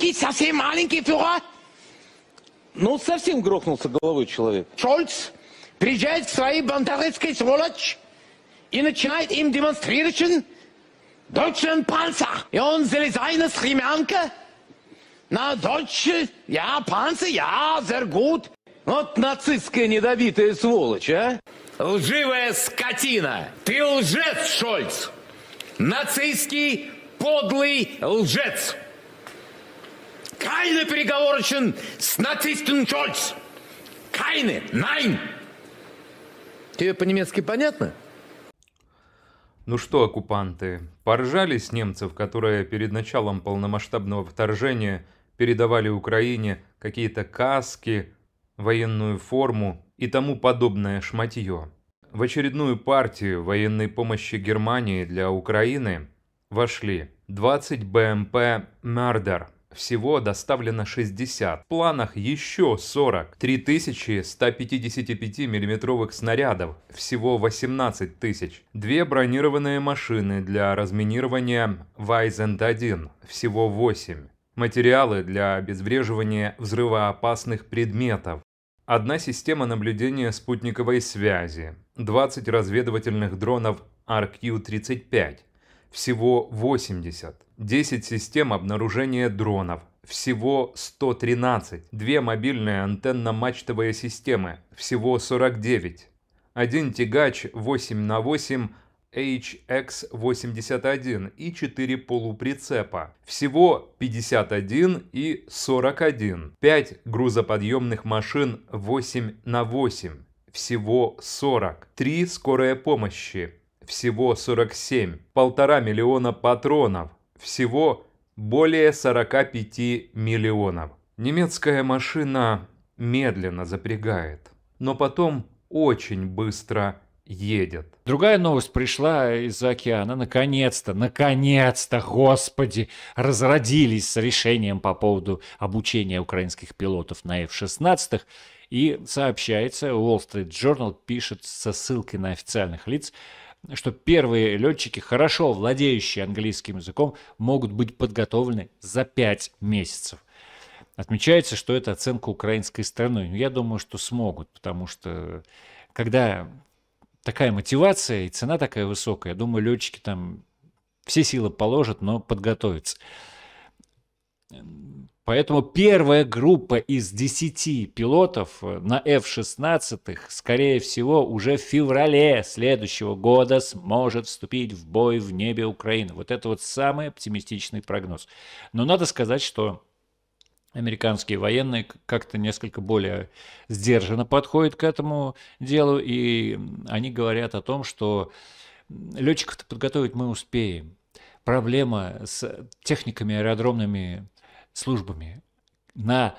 маленький, совсем маленький фюрер. Ну, совсем грохнулся головой человек. Шольц приезжает к своей бандерецкой сволочь и начинает им демонстрировать deutschen Panzer. И он залезает на стремянка на deutsche, я Panzer, я sehr gut. Вот нацистская недобитая сволочь, а? Лживая скотина! Ты лжец, Шольц! Нацистский подлый лжец! keine переговорочен с нацистом Шольц. Keine, nein. Тебе по-немецки понятно? Ну что, оккупанты, поржали с немцев, которые перед началом полномасштабного вторжения передавали Украине какие-то каски, военную форму и тому подобное шматье. В очередную партию военной помощи Германии для Украины вошли 20 БМП эм «Мердер», всего доставлено 60, в планах еще 40, 3155 миллиметровых снарядов, всего 18 тысяч, две бронированные машины для разминирования Вайзенд-1, всего 8, материалы для обезвреживания взрывоопасных предметов, одна система наблюдения спутниковой связи, 20 разведывательных дронов RQ-35, всего 80. 10 систем обнаружения дронов, всего 113. Две мобильные антенно-мачтовые системы, всего 49. Один тягач 8 на 8 HX-81 и 4 полуприцепа. Всего 51 и 41. 5 грузоподъемных машин 8 на 8. Всего 40. три скорые помощи всего 47, полтора миллиона патронов, всего более 45 миллионов. Немецкая машина медленно запрягает, но потом очень быстро едет. Другая новость пришла из-за океана. Наконец-то, наконец-то, господи, разродились с решением по поводу обучения украинских пилотов на F-16. И сообщается, Wall Street Journal пишет со ссылкой на официальных лиц, что первые летчики, хорошо владеющие английским языком, могут быть подготовлены за 5 месяцев. Отмечается, что это оценка украинской страны. Я думаю, что смогут, потому что когда такая мотивация и цена такая высокая, я думаю, летчики там все силы положат, но подготовятся. Поэтому первая группа из 10 пилотов э, на F-16, скорее всего, уже в феврале следующего года сможет вступить в бой в небе Украины. Вот это вот самый оптимистичный прогноз. Но надо сказать, что американские военные как-то несколько более сдержанно подходят к этому делу, и они говорят о том, что летчиков-то подготовить мы успеем. Проблема с техниками аэродромными службами. На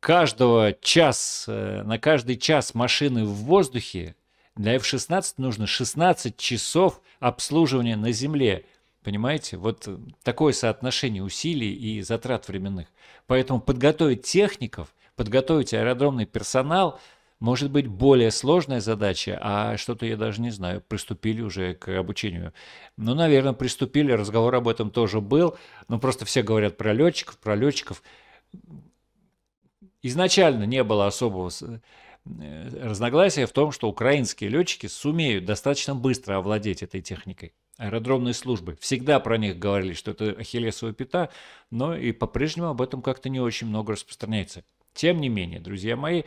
каждого час, э, на каждый час машины в воздухе для F-16 нужно 16 часов обслуживания на земле. Понимаете, вот э, такое соотношение усилий и затрат временных. Поэтому подготовить техников, подготовить аэродромный персонал – может быть, более сложная задача, а что-то я даже не знаю, приступили уже к обучению. Ну, наверное, приступили, разговор об этом тоже был, но просто все говорят про летчиков, про летчиков. Изначально не было особого э, разногласия в том, что украинские летчики сумеют достаточно быстро овладеть этой техникой аэродромной службы. Всегда про них говорили, что это ахиллесовая пята, но и по-прежнему об этом как-то не очень много распространяется. Тем не менее, друзья мои,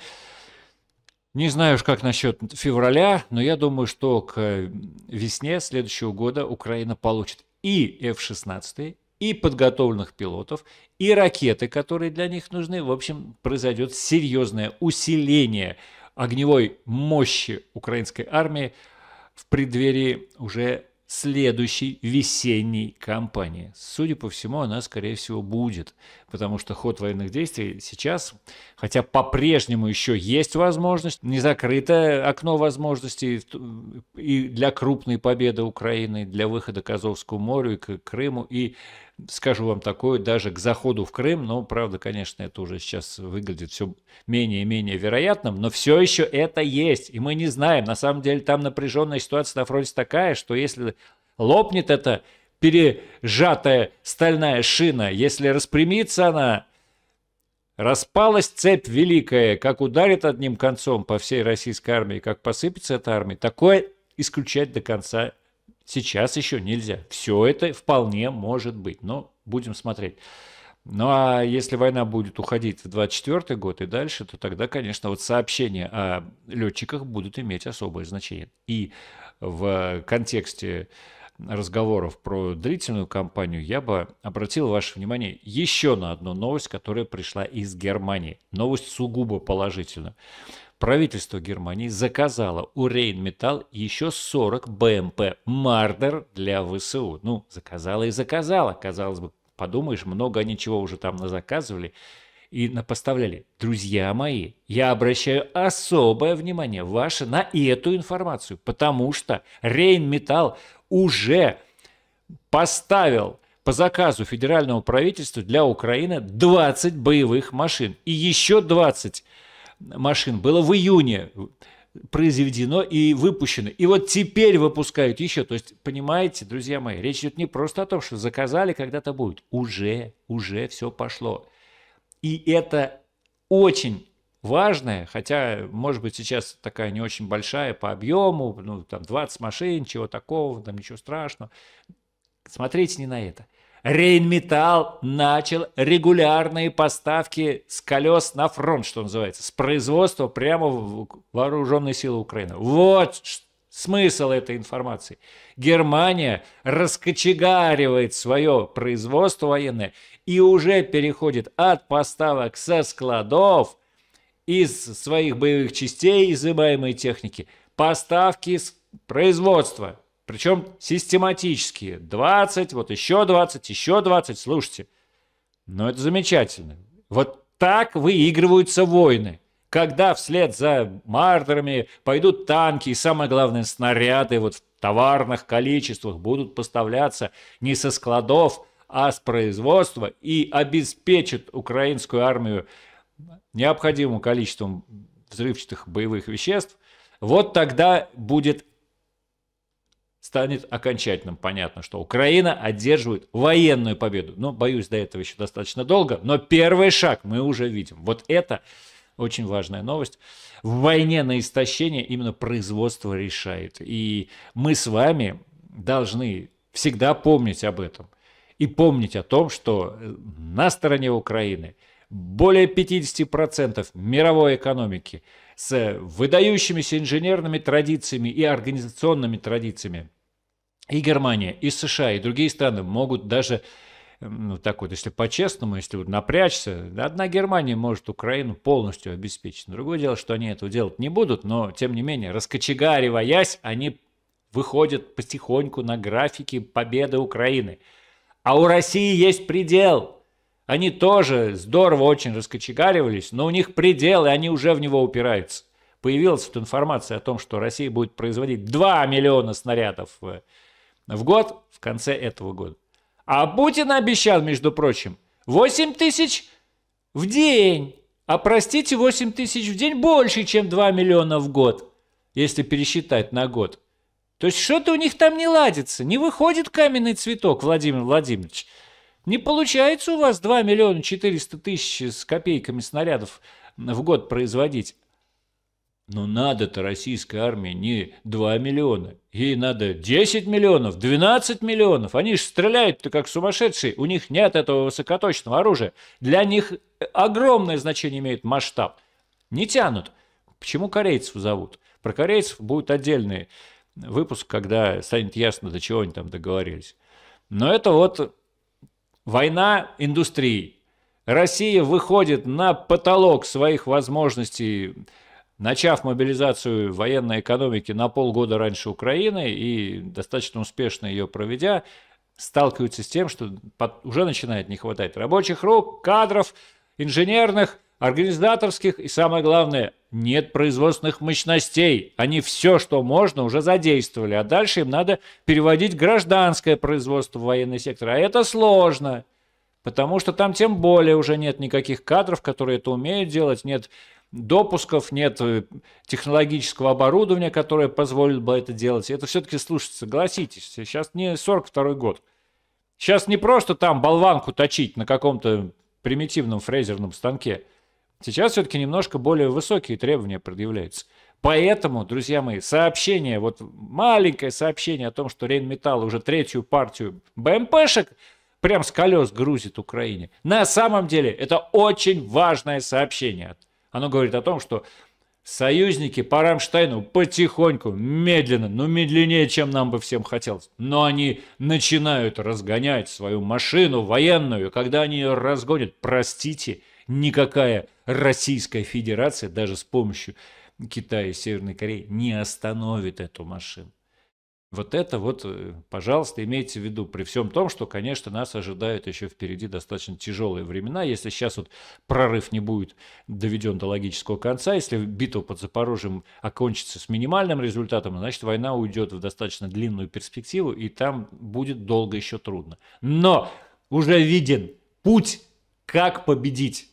не знаю уж как насчет февраля, но я думаю, что к э, весне следующего года Украина получит и F-16, и подготовленных пилотов, и ракеты, которые для них нужны. В общем, произойдет серьезное усиление огневой мощи украинской армии в преддверии уже следующей весенней кампании. Судя по всему, она, скорее всего, будет, потому что ход военных действий сейчас, хотя по-прежнему еще есть возможность, не закрытое окно возможностей и для крупной победы Украины, для выхода к Азовскому морю и к Крыму, и скажу вам такое, даже к заходу в Крым, но, правда, конечно, это уже сейчас выглядит все менее и менее вероятным, но все еще это есть, и мы не знаем. На самом деле там напряженная ситуация на фронте такая, что если лопнет эта пережатая стальная шина, если распрямится она, Распалась цепь великая, как ударит одним концом по всей российской армии, как посыпется эта армия, такое исключать до конца Сейчас еще нельзя. Все это вполне может быть, но будем смотреть. Ну а если война будет уходить в 2024 год и дальше, то тогда, конечно, вот сообщения о летчиках будут иметь особое значение. И в контексте разговоров про длительную кампанию, я бы обратил ваше внимание еще на одну новость, которая пришла из Германии. Новость сугубо положительная правительство Германии заказало у Рейнметал еще 40 БМП «Мардер» для ВСУ. Ну, заказала и заказала. Казалось бы, подумаешь, много они чего уже там назаказывали и напоставляли. Друзья мои, я обращаю особое внимание ваше на эту информацию, потому что Рейнметал уже поставил по заказу федерального правительства для Украины 20 боевых машин и еще 20 машин было в июне произведено и выпущено. И вот теперь выпускают еще. То есть, понимаете, друзья мои, речь идет не просто о том, что заказали, когда-то будет. Уже, уже все пошло. И это очень важное, хотя, может быть, сейчас такая не очень большая по объему, ну, там 20 машин, чего такого, там ничего страшного. Смотрите не на это. Рейнметал начал регулярные поставки с колес на фронт, что называется, с производства прямо в вооруженные силы Украины. Вот смысл этой информации. Германия раскочегаривает свое производство военное и уже переходит от поставок со складов из своих боевых частей, изымаемой техники, поставки с производства причем систематически 20, вот еще 20, еще 20. Слушайте, ну это замечательно. Вот так выигрываются войны. Когда вслед за мартерами пойдут танки и, самое главное, снаряды вот в товарных количествах будут поставляться не со складов, а с производства и обеспечат украинскую армию необходимым количеством взрывчатых боевых веществ, вот тогда будет станет окончательным. Понятно, что Украина одерживает военную победу. Но, боюсь, до этого еще достаточно долго. Но первый шаг мы уже видим. Вот это очень важная новость. В войне на истощение именно производство решает. И мы с вами должны всегда помнить об этом. И помнить о том, что э, на стороне Украины более 50% мировой экономики с выдающимися инженерными традициями и организационными традициями и Германия, и США, и другие страны могут даже, ну так вот, если по-честному, если вот напрячься, одна Германия может Украину полностью обеспечить. Другое дело, что они этого делать не будут, но тем не менее, раскочегариваясь, они выходят потихоньку на графики победы Украины. А у России есть предел. Они тоже здорово очень раскочегаривались, но у них предел, и они уже в него упираются. Появилась тут информация о том, что Россия будет производить 2 миллиона снарядов э, в год в конце этого года. А Путин обещал, между прочим, 8 тысяч в день. А простите, 8 тысяч в день больше, чем 2 миллиона в год, если пересчитать на год. То есть что-то у них там не ладится. Не выходит каменный цветок, Владимир Владимирович. Не получается у вас 2 миллиона 400 тысяч с копейками снарядов в год производить. Но надо-то российской армии не 2 миллиона. Ей надо 10 миллионов, 12 миллионов. Они же стреляют-то как сумасшедшие. У них нет этого высокоточного оружия. Для них э, огромное значение имеет масштаб. Не тянут. Почему корейцев зовут? Про корейцев будет отдельный выпуск, когда станет ясно, до чего они там договорились. Но это вот война индустрии. Россия выходит на потолок своих возможностей начав мобилизацию военной экономики на полгода раньше Украины и достаточно успешно ее проведя, сталкиваются с тем, что под, уже начинает не хватать рабочих рук, кадров, инженерных, организаторских и, самое главное, нет производственных мощностей. Они все, что можно, уже задействовали, а дальше им надо переводить гражданское производство в военный сектор. А это сложно, потому что там тем более уже нет никаких кадров, которые это умеют делать, нет допусков, нет э, технологического оборудования, которое позволит бы это делать. Это все-таки слушать, согласитесь. Сейчас не 42 год. Сейчас не просто там болванку точить на каком-то примитивном фрезерном станке. Сейчас все-таки немножко более высокие требования предъявляются. Поэтому, друзья мои, сообщение, вот маленькое сообщение о том, что Рейнметалл уже третью партию БМПшек прям с колес грузит Украине. На самом деле это очень важное сообщение оно говорит о том, что союзники по Рамштайну потихоньку, медленно, но медленнее, чем нам бы всем хотелось, но они начинают разгонять свою машину военную. Когда они ее разгонят, простите, никакая Российская Федерация даже с помощью Китая и Северной Кореи не остановит эту машину. Вот это вот, э, пожалуйста, имейте в виду, при всем том, что, конечно, нас ожидают еще впереди достаточно тяжелые времена. Если сейчас вот прорыв не будет доведен до логического конца, если битва под Запорожьем окончится с минимальным результатом, значит, война уйдет в достаточно длинную перспективу, и там будет долго еще трудно. Но уже виден путь, как победить.